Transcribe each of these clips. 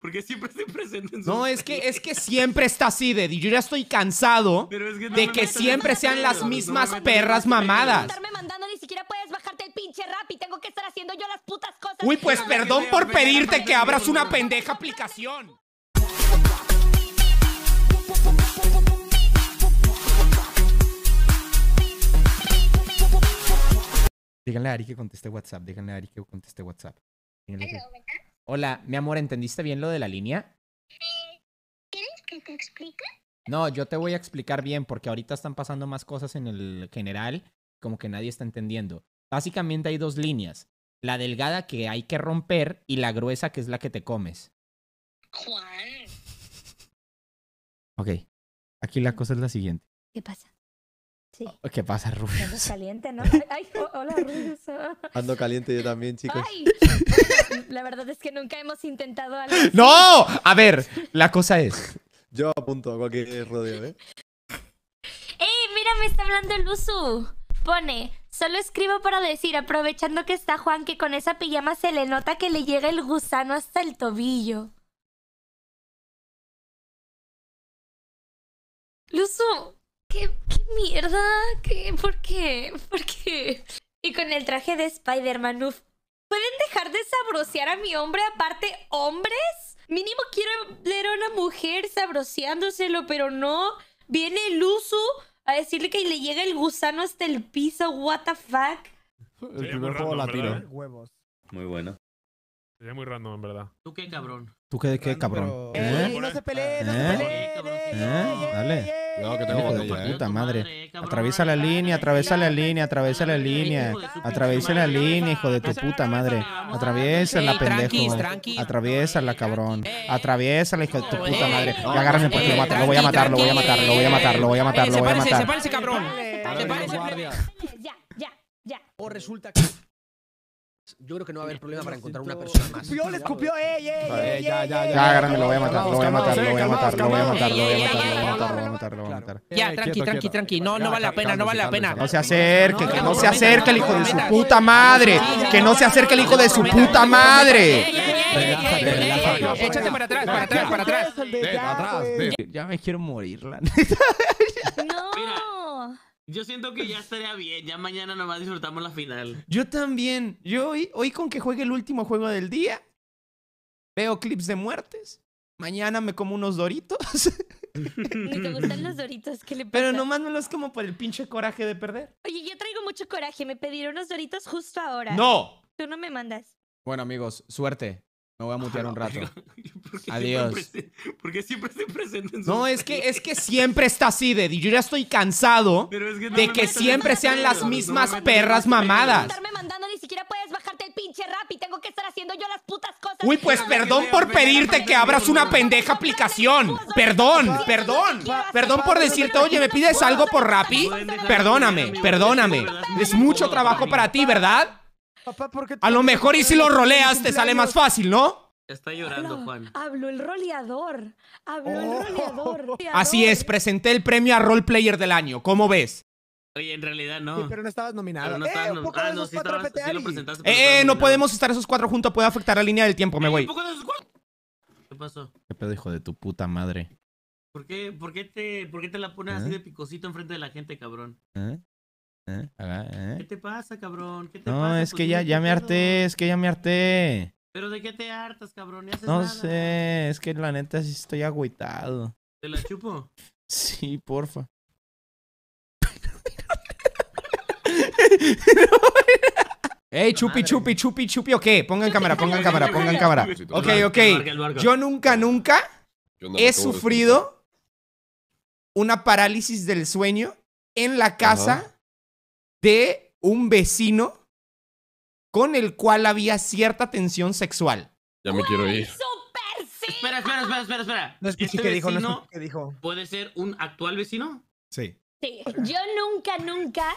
Porque siempre estoy presente No, es que, es que siempre está así, Deddy. Yo ya estoy cansado de que siempre sean las mismas perras mamadas. ni siquiera puedes bajarte el tengo que estar haciendo yo las cosas. Uy, pues perdón por pedirte que abras una pendeja aplicación. Díganle a Ari que conteste WhatsApp. Déjale a Ari que conteste WhatsApp. Hola, mi amor, ¿entendiste bien lo de la línea? Eh, ¿Quieres que te explique? No, yo te voy a explicar bien porque ahorita están pasando más cosas en el general, como que nadie está entendiendo. Básicamente hay dos líneas, la delgada que hay que romper y la gruesa que es la que te comes. ¿Cuál? Ok, aquí la cosa es la siguiente. ¿Qué pasa? Oh, ¿Qué pasa, Rubius? Ando caliente, ¿no? Ay, hola, Rubius. Ando caliente yo también, chicos. Ay. la verdad es que nunca hemos intentado algo. ¡No! A ver, la cosa es. Yo apunto a cualquier rodeo, ¿eh? ¡Ey, mira, me está hablando el Luzu! Pone, solo escribo para decir, aprovechando que está Juan, que con esa pijama se le nota que le llega el gusano hasta el tobillo. Luzu, ¿qué, qué mierda? ¿Qué? ¿Por qué? ¿Por qué? Y con el traje de Spider-Man, uff, ¿Pueden dejar de sabrosear a mi hombre aparte hombres? Mínimo quiero ver a una mujer sabroseándoselo, pero no. Viene el uso a decirle que le llega el gusano hasta el piso, what the fuck. El primer juego la tiro. Muy bueno. Sería muy random, en verdad. ¿Tú qué, cabrón? ¿Tú qué, qué cabrón? ¿Eh? No se peleen, no se ¿Eh? peleen. ¿Eh? ¿Eh? Dale. No que tengo botella, tu Puta madre. Atraviesa la línea, atraviesa la línea, atraviesa la línea. Atraviesa la línea, hijo de tu puta madre. Atraviesa la pendejo. Atraviesa la cabrón. Eh, atraviesa la hijo de tu puta madre. Ya agárrame porque lo Lo voy a matar, lo voy a matar, lo voy a eh, matar, lo voy a matar, lo voy a matar. cabrón. Ya, ya, ya. O resulta que yo creo que no va a haber problema para encontrar una persona más. ¡Escupió, le escupió! Ya, ya, ya. Ya, lo voy a matar, lo voy a matar, lo voy a matar, lo voy a matar, lo voy a matar, lo voy a matar, lo voy a matar. Ya, tranqui, tranqui, tranqui. No, no vale la pena, no vale la pena. No se acerque, que no se acerque el hijo de su puta madre. Que no se acerque el hijo de su puta madre. Échate para atrás, para atrás, para atrás. Ya me quiero morir, No. Yo siento que ya estaría bien, ya mañana nomás disfrutamos la final. Yo también. Yo hoy, hoy con que juegue el último juego del día, veo clips de muertes. Mañana me como unos doritos. Me te gustan los doritos, ¿qué le pasa? Pero nomás me los como por el pinche coraje de perder. Oye, yo traigo mucho coraje, me pediré unos doritos justo ahora. ¡No! Tú no me mandas. Bueno, amigos, suerte. Me voy a mutear un rato. Adiós. No, es que, es que siempre está así, Deddy. Yo ya estoy cansado de que siempre sean las mismas perras mamadas. Uy, pues perdón por pedirte que abras una pendeja aplicación. Perdón, perdón. Perdón por decirte, oye, ¿me pides algo por Rappi? Perdóname, perdóname. Es mucho trabajo para ti, ¿verdad? Papá, ¿por qué A lo mejor y si lo roleas te sale más fácil, ¿no? Está llorando, Juan. Hablo el roleador. Hablo el oh. roleador, Así es, presenté el premio a Role Player del Año. ¿Cómo ves? Oye, en realidad no. Sí, pero no estabas nominado. Eh, ah, no eh, estabas nom no, eh, no podemos estar esos cuatro juntos, puede afectar la línea del tiempo, me voy. ¿Qué pasó? ¿Qué pedo, hijo de tu puta madre? ¿Por qué, por qué, te, por qué te la pones así ¿Eh? de picosito enfrente de la gente, cabrón? ¿Eh? ¿Eh? ¿eh? ¿Qué te pasa, cabrón? no, es pues que ya, ya me harté, es que ya me harté. ¿Pero de qué te hartas, cabrón? no sé, es que la neta sí estoy agüitado. ¿Te la chupo? Sí, porfa. Ey, chupi, chupi, chupi, chupi, Ok, Pongan cámara, pongan cámara, pongan cámara. Ok, ok. Yo nunca, nunca he sufrido una parálisis del sueño en la casa de un vecino con el cual había cierta tensión sexual. Ya me quiero ir. ¡Súper sí! Espera, espera, espera, espera, ¿Este qué dijo, ¿Puede ser un actual vecino? Sí. Sí. Yo nunca, nunca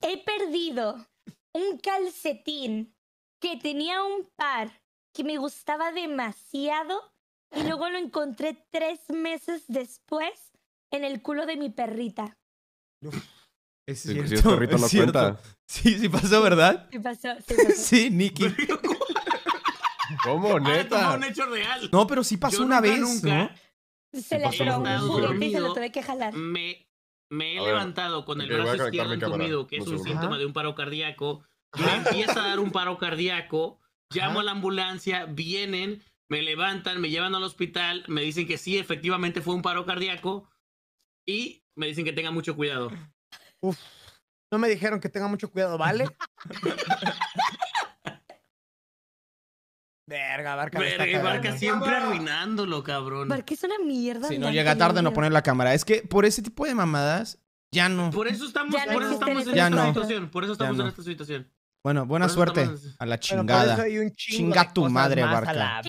he perdido un calcetín que tenía un par que me gustaba demasiado y luego lo encontré tres meses después en el culo de mi perrita. Es sí, pues cierto. Si es lo cierto. Sí, sí pasó, ¿verdad? Sí pasó, Nicky. ¿Cómo, ah, neta? un hecho real. No, pero sí pasó una vez. ¿no? Se la juguete y se lo tuve que jalar. Me, he levantado con el brazo izquierdo entumido, que es un, síntoma de un paro cardíaco. Me empieza a dar un paro cardíaco. Llamo a la ambulancia, vienen, me levantan, me llevan al hospital, me dicen que sí, efectivamente fue un paro cardíaco y me dicen que tenga mucho cuidado. Uf, no me dijeron que tenga mucho cuidado, ¿vale? Verga, Barca. Verga, Barca siempre arruinándolo, cabrón. Barca es una mierda. Si no llega tarde, no poner la cámara. Es que por ese tipo de mamadas, ya no. Por eso estamos, por eso estamos en esta situación. Por eso estamos en esta situación. Bueno, buena suerte. A la chingada. un Chinga tu madre, Barca.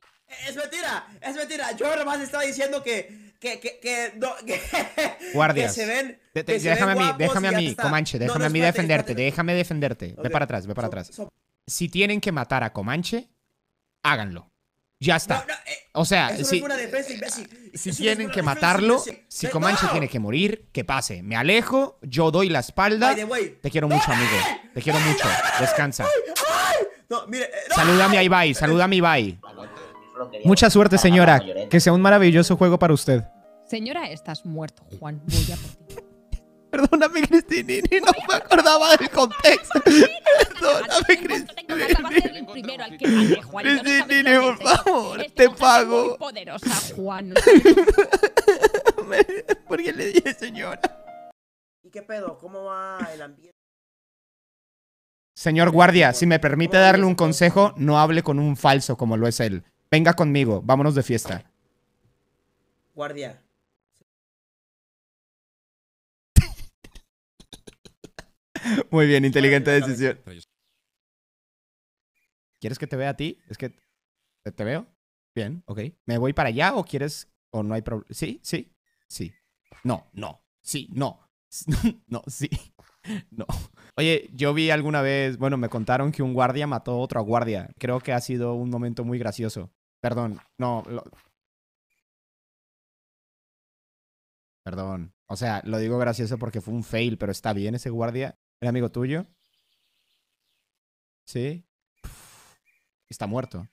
Es mentira, es mentira. Yo más estaba diciendo que que, Guardias. ven. déjame a mí, déjame a mí, Comanche, déjame a mí defenderte, déjame defenderte. Ve para atrás, ve para atrás. Si tienen que matar a Comanche, háganlo. Ya está. Eh, o sea, si, si tienen que matarlo, si Comanche tiene que morir, que pase. Me alejo, yo doy la espalda. Te quiero mucho, amigo. Te quiero mucho. Descansa. Eh, salúdame a Ibai, Saluda a Ibai. Mucha suerte, señora. Que sea un maravilloso juego para usted. Señora, estás muerto, Juan. Voy a por ti. Perdóname, Cristinini, no me acordaba del contexto. Perdóname, Cristinini. Cristinini, por favor, te pago. poderosa, Juan. ¿Por qué le dije señora? ¿Y qué pedo? ¿Cómo va el ambiente? Señor guardia, si me permite darle un consejo, no hable con un falso como lo es él. Venga conmigo, vámonos de fiesta. Guardia. Muy bien, inteligente decisión. ¿Quieres que te vea a ti? Es que te, veo. Bien, ok. ¿Me voy para allá o quieres o no hay problema? Sí, sí, sí. No, no, sí, no. no, sí. No. Oye, yo vi alguna vez, bueno, me contaron que un guardia mató a otro guardia. Creo que ha sido un momento muy gracioso. Perdón, no. Perdón. O sea, lo digo gracioso porque fue un fail, pero está bien ese guardia. ¿El amigo tuyo? Sí. está muerto.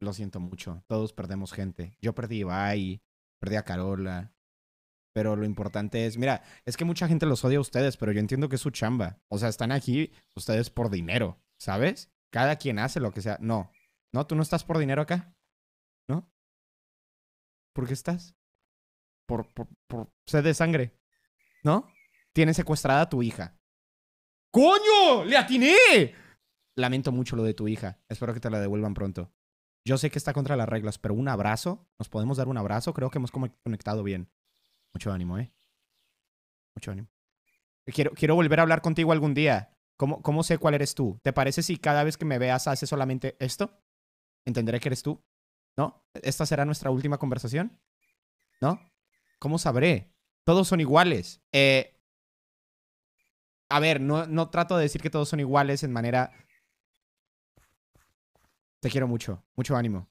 Lo siento mucho. Todos perdemos gente. Yo perdí a Ibai, perdí a Carola. Pero lo importante es, mira, es que mucha gente los odia a ustedes, pero yo entiendo que es su chamba. O sea, están aquí ustedes por dinero, ¿sabes? Cada quien hace lo que sea. No, no, tú no estás por dinero acá. ¿No? ¿Por qué estás? Por, por, por sed de sangre. ¿No? Tienes secuestrada a tu hija. ¡Coño! ¡Le atiné! Lamento mucho lo de tu hija. Espero que te la devuelvan pronto. Yo sé que está contra las reglas, pero un abrazo. ¿Nos podemos dar un abrazo? Creo que hemos conectado bien. Mucho ánimo, ¿eh? Mucho ánimo. Quiero, quiero volver a hablar contigo algún día. ¿Cómo, ¿Cómo sé cuál eres tú? ¿Te parece si cada vez que me veas hace solamente esto? entenderé que eres tú, ¿no? Esta será nuestra última conversación, ¿no? ¿Cómo sabré? Todos son iguales. Eh, a ver, no, no trato de decir que todos son iguales en manera... Te quiero mucho, mucho ánimo.